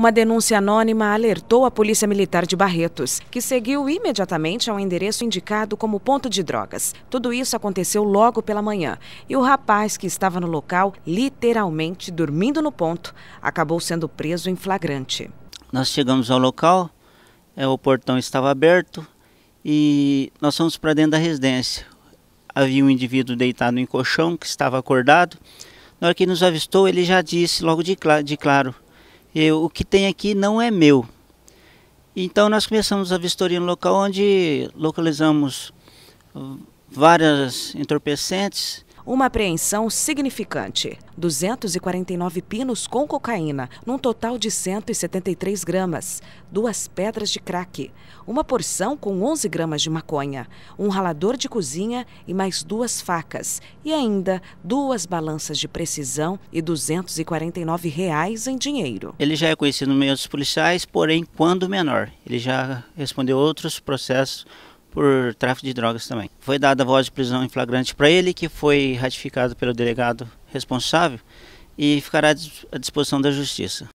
uma denúncia anônima alertou a Polícia Militar de Barretos, que seguiu imediatamente ao endereço indicado como ponto de drogas. Tudo isso aconteceu logo pela manhã e o rapaz que estava no local, literalmente dormindo no ponto, acabou sendo preso em flagrante. Nós chegamos ao local, é, o portão estava aberto e nós fomos para dentro da residência. Havia um indivíduo deitado em colchão que estava acordado. Na hora que nos avistou, ele já disse logo de, cl de claro eu, o que tem aqui não é meu. Então nós começamos a vistoria no local onde localizamos várias entorpecentes uma apreensão significante. 249 pinos com cocaína, num total de 173 gramas, duas pedras de crack, uma porção com 11 gramas de maconha, um ralador de cozinha e mais duas facas, e ainda duas balanças de precisão e 249 reais em dinheiro. Ele já é conhecido no meio dos policiais, porém, quando menor. Ele já respondeu outros processos por tráfico de drogas também. Foi dada a voz de prisão em flagrante para ele, que foi ratificado pelo delegado responsável e ficará à disposição da justiça.